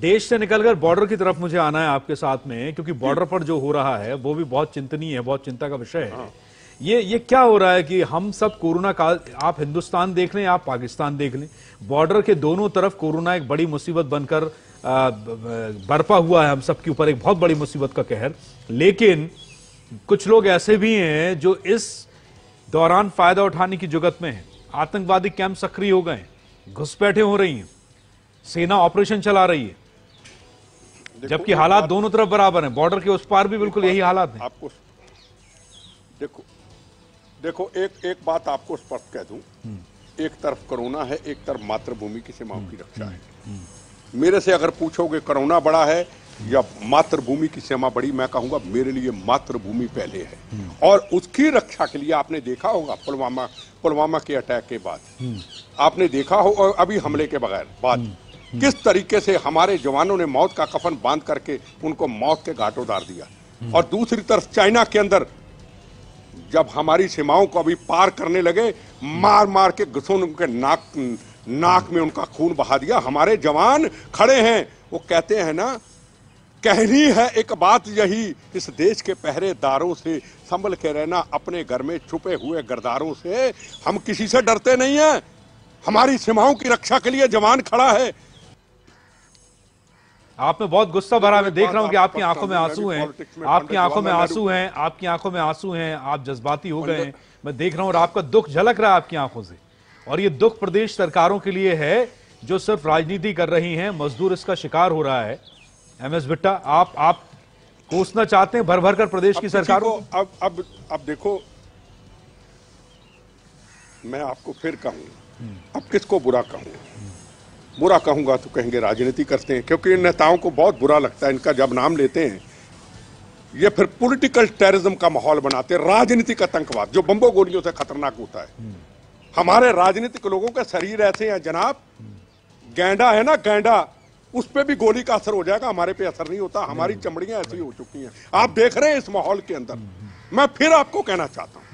देश से निकलकर बॉर्डर की तरफ मुझे आना है आपके साथ में क्योंकि बॉर्डर पर जो हो रहा है वो भी बहुत चिंतनीय है बहुत चिंता का विषय है हाँ। ये ये क्या हो रहा है कि हम सब कोरोना काल आप हिंदुस्तान देख लें आप पाकिस्तान देख लें बॉर्डर के दोनों तरफ कोरोना एक बड़ी मुसीबत बनकर बरपा हुआ है हम सबके ऊपर एक बहुत बड़ी मुसीबत का कहर लेकिन कुछ लोग ऐसे भी हैं जो इस दौरान फायदा उठाने की जुगत में है आतंकवादी कैंप सक्रिय हो गए घुसपैठे हो रही हैं सेना ऑपरेशन चला रही है जबकि हालात दोनों तरफ बराबर हैं बॉर्डर के उस पार भी बिल्कुल यही हालात हैं आपको देखो देखो एक एक बात आपको स्पष्ट कह दूं हम्म। एक तरफ कोरोना है एक तरफ मातृभूमि की सीमाओं की हम्म, रक्षा है हम्म, मेरे से अगर पूछोगे कोरोना बड़ा है या मातृभूमि की सीमा बड़ी मैं कहूंगा मेरे लिए मातृभूमि पहले है और उसकी रक्षा के लिए आपने देखा होगा पुलवामा पुलवामा के अटैक के बाद आपने देखा होगा अभी हमले के बगैर बाद हम्म। किस तरीके से हमारे जवानों ने मौत का कफन बांध करके उनको मौत के घाट उतार दिया हम्म। और दूसरी तरफ चाइना के अंदर जब हमारी सीमाओं को अभी पार करने लगे मार मार के घुसों के नाक नाक में उनका खून बहा दिया हमारे जवान खड़े हैं वो कहते हैं ना कहनी है एक बात यही इस देश के पहरेदारों से संभल के रहना अपने घर में छुपे हुए गर्दारों से हम किसी से डरते नहीं हैं हमारी सीमाओं की रक्षा के लिए जवान खड़ा है आप में बहुत गुस्सा भरा मैं देख रहा हूँ कि आपकी आंखों में आंसू हैं आपकी आंखों में आंसू हैं आपकी आंखों में आंसू हैं आप जज्बाती हो गए मैं देख रहा हूँ और आपका दुख झलक रहा है आपकी आंखों से और ये दुख प्रदेश सरकारों के लिए है जो सिर्फ राजनीति कर रही हैं मजदूर इसका शिकार हो रहा है एम एस भिट्टा आप आप कोसना चाहते हैं भर भर कर प्रदेश की सरकार को अब अब अब देखो मैं आपको फिर कहूंगा हम्म। अब किसको बुरा कहूंगा बुरा कहूँगा तो कहेंगे राजनीति करते हैं क्योंकि इन नेताओं को बहुत बुरा लगता है इनका जब नाम लेते हैं ये फिर पॉलिटिकल टेररिज्म का माहौल बनाते हैं राजनीतिक आतंकवाद जो बम्बो गोलियों से खतरनाक होता है हमारे राजनीतिक लोगों के शरीर ऐसे हैं जनाब गेंडा है ना गेंडा उस पर भी गोली का असर हो जाएगा हमारे पे असर नहीं होता हमारी चमड़ियां ऐसी हो चुकी हैं आप देख रहे हैं इस माहौल के अंदर मैं फिर आपको कहना चाहता हूँ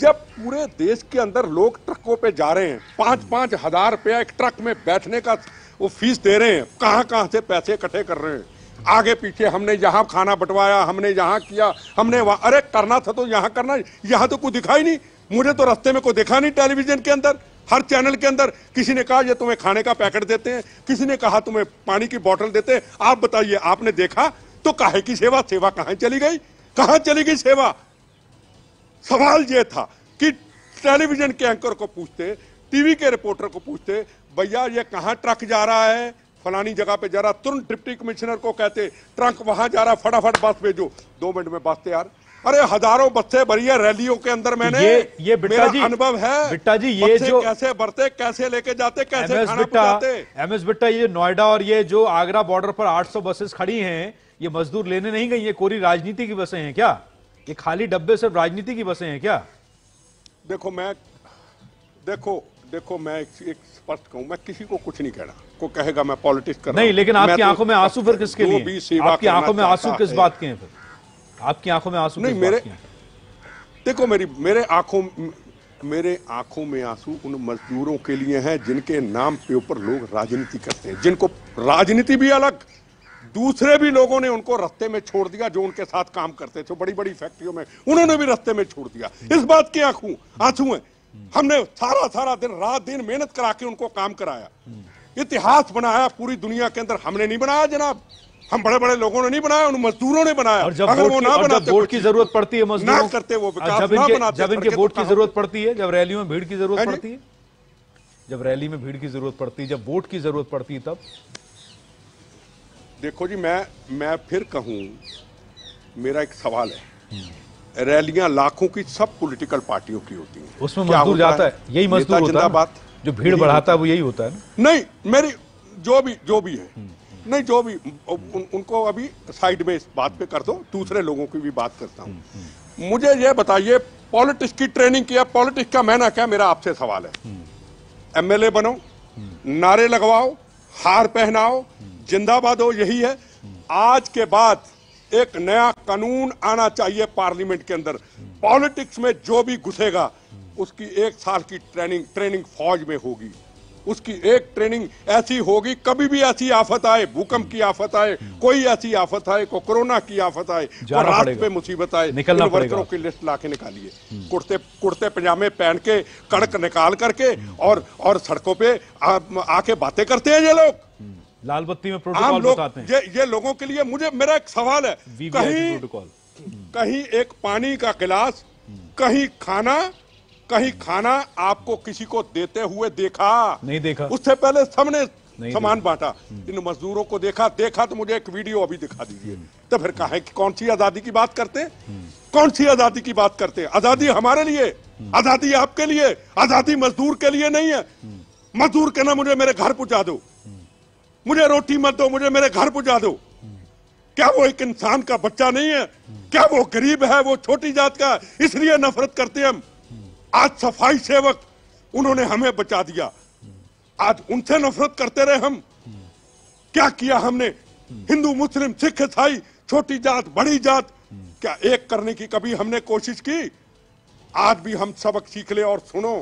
जब पूरे देश के अंदर लोग ट्रकों पे जा रहे हैं पांच पांच हजार रुपया एक ट्रक में बैठने का वो फीस दे रहे हैं कहाँ कहाँ से पैसे इकट्ठे कर रहे हैं आगे पीछे हमने यहाँ खाना बंटवाया हमने यहाँ किया हमने वहां अरे करना था तो यहाँ करना यहाँ तो कुछ दिखाई नहीं मुझे तो रास्ते में कोई दिखा नहीं टेलीविजन के अंदर हर चैनल के अंदर किसी ने कहा ये तुम्हें खाने का पैकेट देते हैं किसी ने कहा तुम्हें पानी की बोतल देते हैं आप बताइए आपने देखा तो काहे की सेवा सेवा कहाँ चली गई कहाँ चली गई सेवा सवाल ये था कि टेलीविजन के एंकर को पूछते टीवी के रिपोर्टर को पूछते भैया ये कहाँ ट्रक जा रहा है फलानी जगह पे जा रहा तुरंत डिप्टी कमिश्नर को कहते ट्रक वहां जा रहा फटाफट बस भेजो दो मिनट में बस तैयार अरे हजारों बच्चे भरी है रैलियों के अंदर मैंने ये ये मेरा जी अनुभव है बिट्टा जी ये जो कैसे बढ़ते कैसे लेके जाते कैसे एम एस बिट्टा ये नोएडा और ये जो आगरा बॉर्डर पर सौ बसेस खड़ी है ये मजदूर लेने नहीं गई ये कोरी राजनीति की बसें हैं क्या ये खाली डब्बे सिर्फ राजनीति की बसें हैं क्या देखो मैं देखो देखो मैं एक, एक स्पष्ट कहूं मैं किसी को कुछ नहीं कहना को कहेगा मैं पॉलिटिक्स कर नहीं लेकिन आपकी तो आंखों में आंसू फिर किसके लिए आपकी आंखों में आंसू किस बात के हैं फिर आपकी आंखों में आंसू नहीं मेरे देखो मेरी मेरे आंखों मेरे आंखों में आंसू उन मजदूरों के लिए हैं जिनके नाम के ऊपर लोग राजनीति करते हैं जिनको राजनीति भी अलग दूसरे भी लोगों ने उनको रस्ते में छोड़ दिया जो उनके साथ काम करते थे बड़ी बड़ी फैक्ट्रियों में उन्होंने भी रस्ते में छोड़ दिया हम्म। इस बात के आंखू आंसू है हम्म। हमने सारा सारा दिन रात दिन मेहनत करा के उनको काम कराया हम्म। इतिहास बनाया पूरी दुनिया के अंदर हमने नहीं बनाया जनाब हम बड़े बड़े लोगों ने नहीं बनाया उन मजदूरों ने बनाया और जब अगर वो ना बनाते वोट तो की जरूरत पड़ती है मजदूर करते वो विकास जब इनके जब इनके वोट की जरूरत पड़ती है जब रैलियों में भीड़ की जरूरत हाँ पड़ती है जब रैली में भीड़ की जरूरत पड़ती है जब वोट की जरूरत पड़ती है तब देखो जी मैं मैं फिर कहूँ मेरा एक सवाल है रैलियां लाखों की सब पॉलिटिकल पार्टियों की होती हैं उसमें मजदूर जाता है, है? यही मजदूर होता है जो भीड़ बढ़ाता है वो यही होता है नहीं मेरी जो भी जो भी है हम्म, हम्म। नहीं जो भी उन, उनको अभी साइड में इस बात पे कर दो दूसरे लोगों की भी बात करता हूँ हम्म, मुझे ये बताइए पॉलिटिक्स की ट्रेनिंग किया पॉलिटिक्स का मैना क्या मेरा आपसे सवाल है एमएलए बनो नारे लगवाओ हार पहनाओ जिंदाबाद हो यही है आज के बाद एक नया कानून आना चाहिए पार्लियामेंट के अंदर पॉलिटिक्स में जो भी घुसेगा उसकी एक साल की ट्रेनिंग ट्रेनिंग फौज में होगी उसकी एक ट्रेनिंग ऐसी होगी कभी भी ऐसी आफत आए भूकंप की आफत आए कोई ऐसी आफत आए को कोरोना की आफत आए रात पे मुसीबत आए निकलना वर्करों की लिस्ट लाके निकालिए कुर्ते कुर्ते पजामे पहन के कड़क निकाल करके और और सड़कों पे आ, आके बातें करते हैं ये लोग लाल बत्ती में प्रोटोकॉल बताते हैं ये ये लोगों के लिए मुझे मेरा एक सवाल है कहीं प्रोटोकॉल कहीं एक पानी का गिलास कहीं खाना कहीं खाना आपको किसी को देते हुए देखा नहीं देखा उससे पहले सबने सामान बांटा इन मजदूरों को देखा देखा तो मुझे एक वीडियो अभी दिखा दीजिए तो फिर कहा है कि कौन सी आजादी की बात करते कौन सी आजादी की बात करते आजादी हमारे लिए आजादी आपके लिए आजादी मजदूर के लिए नहीं है मजदूर कहना मुझे मेरे घर पहुंचा दो मुझे रोटी मत दो मुझे मेरे घर पहुंचा दो क्या वो एक इंसान का बच्चा नहीं है क्या वो गरीब है वो छोटी जात का इसलिए नफरत करते हम आज सफाई सेवक उन्होंने हमें बचा दिया आज उनसे नफरत करते रहे हम क्या किया हमने हिंदू मुस्लिम सिख ईसाई छोटी जात बड़ी जात क्या एक करने की कभी हमने कोशिश की आज भी हम सबक सीख ले और सुनो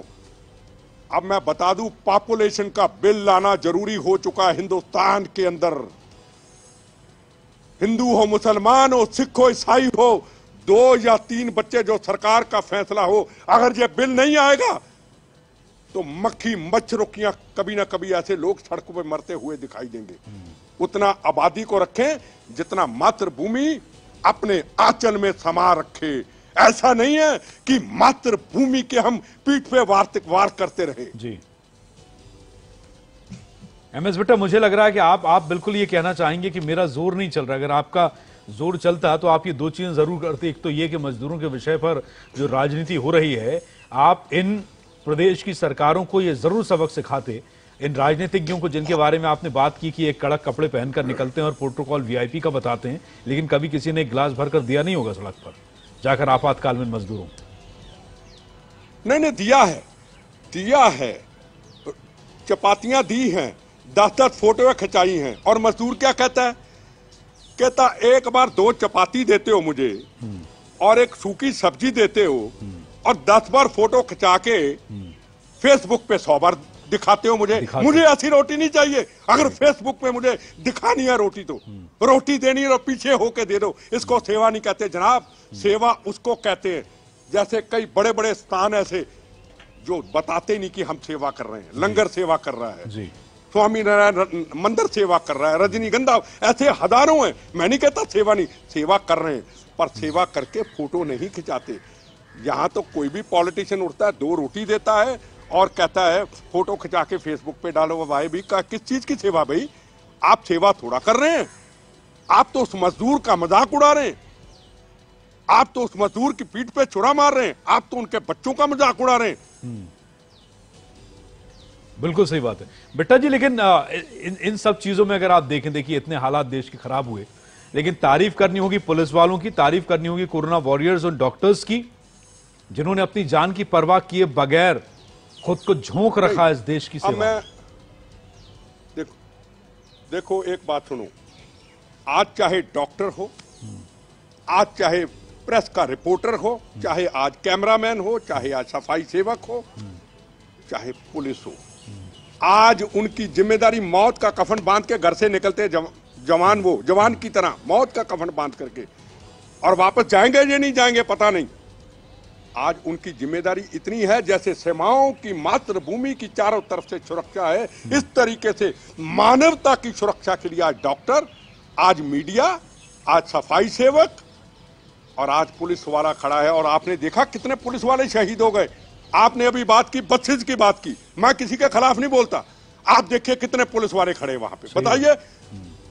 अब मैं बता दूं पॉपुलेशन का बिल लाना जरूरी हो चुका है हिंदुस्तान के अंदर हिंदू हो मुसलमान हो सिख हो ईसाई हो दो या तीन बच्चे जो सरकार का फैसला हो अगर ये बिल नहीं आएगा तो मक्खी मच्छरुकियां कभी ना कभी ऐसे लोग सड़कों पर मरते हुए दिखाई देंगे उतना आबादी को रखें जितना मातृभूमि अपने आंचल में समा रखे ऐसा नहीं है कि मात्र भूमि के हम पीठ पे वार्तिक वार करते रहे जी एम एस बेटा मुझे लग रहा है कि आप आप बिल्कुल ये कहना चाहेंगे कि मेरा जोर नहीं चल रहा अगर आपका जोर चलता तो आप ये दो चीजें जरूर करते एक तो ये कि मजदूरों के विषय पर जो राजनीति हो रही है आप इन प्रदेश की सरकारों को ये जरूर सबक सिखाते इन राजनीतिज्ञों को जिनके बारे में आपने बात की कि एक कड़क कपड़े पहनकर निकलते हैं और प्रोटोकॉल वीआईपी का बताते हैं लेकिन कभी किसी ने एक गिलास भरकर दिया नहीं होगा सड़क पर जाकर आपातकाल में मजदूरों मैंने दिया है दिया है चपातियां दी हैं दस दस फोटो खिंचाई हैं और मजदूर क्या कहता है कहता एक बार दो चपाती देते हो मुझे और एक सूखी सब्जी देते हो और दस बार फोटो खिंचा के फेसबुक पे सौ बार दिखाते हो मुझे दिखाते मुझे ऐसी रोटी नहीं चाहिए अगर फेसबुक पे मुझे दिखानी है रोटी तो रोटी देनी और तो पीछे होके दे दो इसको सेवा नहीं कहते जनाब सेवा उसको कहते हैं जैसे कई बड़े बड़े स्थान ऐसे जो बताते नहीं कि हम सेवा कर रहे हैं लंगर सेवा कर रहा है स्वामी नारायण मंदिर सेवा कर रहा है रजनीगंधा ऐसे हजारों हैं मैं नहीं कहता सेवा नहीं सेवा कर रहे हैं पर सेवा करके फोटो नहीं खिंचाते यहाँ तो कोई भी पॉलिटिशियन उठता है दो रोटी देता है और कहता है फोटो खिंचा के फेसबुक पे डालो भाई भी का किस चीज़ की सेवा भाई आप सेवा थोड़ा कर रहे हैं आप तो उस मजदूर का मजाक उड़ा रहे हैं आप तो उस मजदूर की पीठ पे छुरा मार रहे हैं आप तो उनके बच्चों का मजाक उड़ा रहे हैं हम्म। बिल्कुल सही बात है बेटा जी लेकिन इन इन सब चीजों में अगर आप देखें देखिए इतने हालात देश के खराब हुए लेकिन तारीफ करनी होगी पुलिस वालों की तारीफ करनी होगी कोरोना वॉरियर्स और डॉक्टर्स की जिन्होंने अपनी जान की परवाह किए बगैर खुद को झोंक रखा इस देश की सेवा मैं देखो देखो एक बात सुनो आज चाहे डॉक्टर हो आज चाहे प्रेस का रिपोर्टर हो चाहे आज कैमरामैन हो चाहे आज सफाई सेवक हो चाहे पुलिस हो आज उनकी जिम्मेदारी मौत का कफन बांध के घर से निकलते जवान वो जवान की तरह मौत का कफन बांध करके और वापस जाएंगे या नहीं जाएंगे पता नहीं आज उनकी जिम्मेदारी इतनी है जैसे सीमाओं की मातृभूमि की चारों तरफ से सुरक्षा है इस तरीके से मानवता की सुरक्षा के लिए आज डॉक्टर आज मीडिया आज सफाई सेवक और आज पुलिस वाला खड़ा है और आपने देखा कितने पुलिस वाले शहीद हो गए आपने अभी बात की बच्चेज की बात की मैं किसी के खिलाफ नहीं बोलता आप देखिए कितने पुलिस वाले खड़े वहां पे बताइए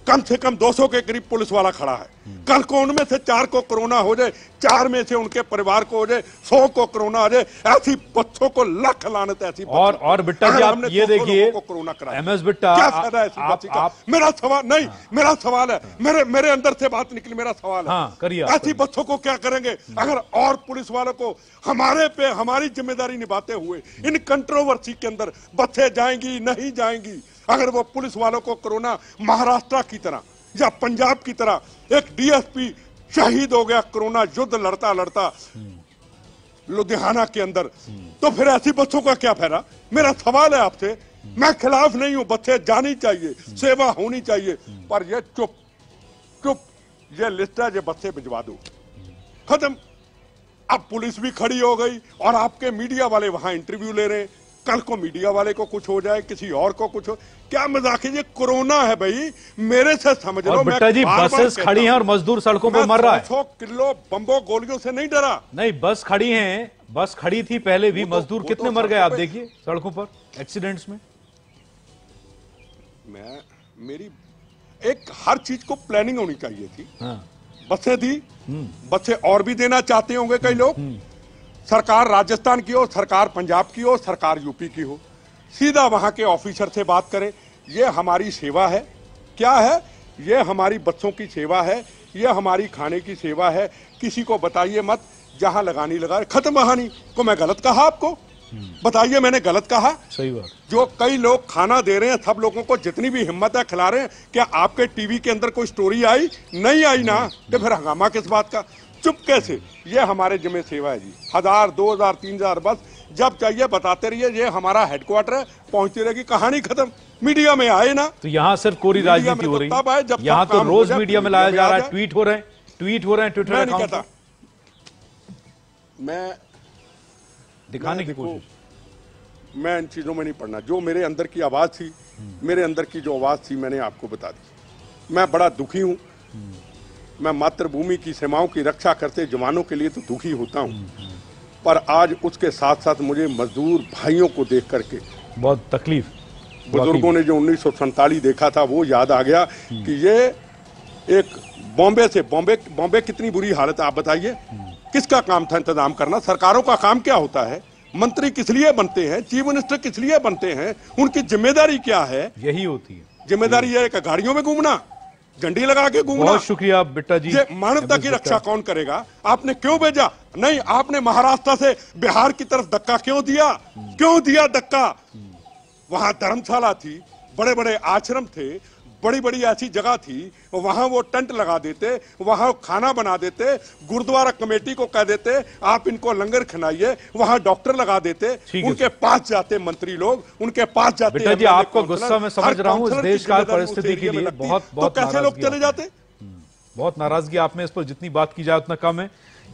कम से कम 200 के करीब पुलिस वाला खड़ा है कल को उनमें से चार को कोरोना हो जाए चार में से उनके परिवार को हो जाए सौ को कोरोना हो जाए ऐसी बच्चों को लाख लाने ऐसी और और बिट्टा जी आप ये देखिए कोरोना एमएस बिट्टा क्या फायदा है आप, बच्ची का मेरा सवाल नहीं हाँ। मेरा सवाल है हाँ। मेरे मेरे अंदर से बात निकली मेरा सवाल है हाँ, ऐसी बच्चों को क्या करेंगे अगर और पुलिस वालों को हमारे पे हमारी जिम्मेदारी निभाते हुए इन कंट्रोवर्सी के अंदर बच्चे जाएंगी नहीं जाएंगी अगर वो पुलिस वालों को कोरोना महाराष्ट्र की तरह या पंजाब की तरह एक डीएसपी शहीद हो गया कोरोना युद्ध लड़ता लड़ता लुधियाना के अंदर तो फिर ऐसी बच्चों का क्या फायदा मेरा सवाल है आपसे मैं खिलाफ नहीं हूं बच्चे जानी चाहिए सेवा होनी चाहिए पर ये चुप चुप ये लिस्ट है ये बच्चे भिजवा दो खत्म अब पुलिस भी खड़ी हो गई और आपके मीडिया वाले वहां इंटरव्यू ले रहे हैं कल को मीडिया वाले को कुछ हो जाए किसी और को कुछ हो क्या मजाक है ये कोरोना है भाई मेरे से समझ लो बेटा जी बसेस खड़ी हैं और मजदूर सड़कों पर मर रहा है सौ किलो बम्बो गोलियों से नहीं डरा नहीं बस खड़ी है बस खड़ी थी पहले भी तो- मजदूर कितने तो मर गए आप देखिए सड़कों पर एक्सीडेंट्स में मैं मेरी एक हर चीज को प्लानिंग होनी चाहिए थी हाँ। बसें थी हम्म। बसें और भी देना चाहते होंगे कई लोग हम्म। सरकार राजस्थान की हो सरकार पंजाब की हो सरकार यूपी की हो सीधा वहाँ के ऑफिसर से बात करें ये हमारी सेवा है क्या है ये हमारी बच्चों की सेवा है ये हमारी खाने की सेवा है किसी को बताइए मत जहाँ लगानी लगा खत्म कहानी को मैं गलत कहा आपको हम्म। बताइए मैंने गलत कहा सही बात जो कई लोग खाना दे रहे हैं सब लोगों को जितनी भी हिम्मत है खिला रहे हैं क्या आपके टीवी के अंदर कोई स्टोरी आई नहीं आई ना तो फिर हंगामा किस बात का चुप कैसे ये हमारे जिम्मे सेवा है जी हजार दो हजार तीन हजार बस जब चाहिए बताते रहिए ये हमारा हेडक्वार्टर है पहुंचती रहेगी कहानी खत्म मीडिया में आए ना तो यहाँ सिर्फ कोरी राजनीति तो हो रही है जब यहाँ तो रोज मीडिया में लाया जा रहा है ट्वीट हो रहे हैं ट्वीट हो रहे हैं ट्विटर नहीं कहता मैं दिखाने की कोशिश मैं इन चीजों में नहीं पढ़ना जो मेरे अंदर की आवाज थी मेरे अंदर की जो आवाज थी मैंने आपको बता दी मैं बड़ा दुखी हूं मैं मातृभूमि की सीमाओं की रक्षा करते जवानों के लिए तो दुखी होता हूँ पर आज उसके साथ साथ मुझे मजदूर भाइयों को देख करके बहुत तकलीफ बुजुर्गों ने जो उन्नीस देखा था वो याद आ गया कि ये एक बॉम्बे से बॉम्बे बॉम्बे कितनी बुरी हालत आप बताइए किसका काम था इंतजाम करना सरकारों का काम क्या होता है मंत्री किस लिए बनते हैं चीफ मिनिस्टर किस लिए बनते हैं उनकी जिम्मेदारी क्या है यही होती है जिम्मेदारी है गाड़ियों में घूमना झंडी लगा के घूमना शुक्रिया बेटा जी ये मानवता की रक्षा कौन करेगा आपने क्यों भेजा नहीं आपने महाराष्ट्र से बिहार की तरफ धक्का क्यों दिया हम्म। क्यों दिया धक्का वहां धर्मशाला थी बड़े बड़े आश्रम थे बड़ी बड़ी ऐसी जगह थी वहां वो टेंट लगा देते वहां खाना बना देते गुरुद्वारा कमेटी को कह देते आप इनको लंगर खिलाइए वहां डॉक्टर लगा देते उनके पास जाते मंत्री लोग उनके पास जाते बेटा जी आपको गुस्सा में समझ रहा हूँ देश परिस्थिति के लिए बहुत तो बहुत कैसे लोग चले जाते हम्म, बहुत नाराजगी आप में इस पर जितनी बात की जाए उतना कम है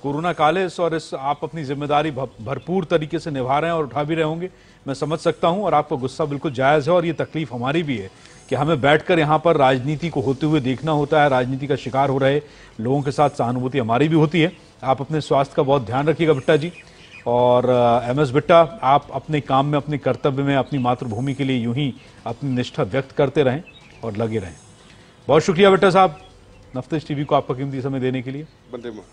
कोरोना काल है इस और इस आप अपनी जिम्मेदारी भरपूर तरीके से निभा रहे हैं और उठा भी रहे होंगे मैं समझ सकता हूं और आपका गुस्सा बिल्कुल जायज़ है और ये तकलीफ हमारी भी है कि हमें बैठकर यहाँ पर राजनीति को होते हुए देखना होता है राजनीति का शिकार हो रहे लोगों के साथ सहानुभूति हमारी भी होती है आप अपने स्वास्थ्य का बहुत ध्यान रखिएगा बिट्टा जी और एम एस बिट्टा आप अपने काम में अपने कर्तव्य में अपनी मातृभूमि के लिए यूं ही अपनी निष्ठा व्यक्त करते रहें और लगे रहें बहुत शुक्रिया बिट्टा साहब नफ्तिश टीवी को आपका कीमती समय देने के लिए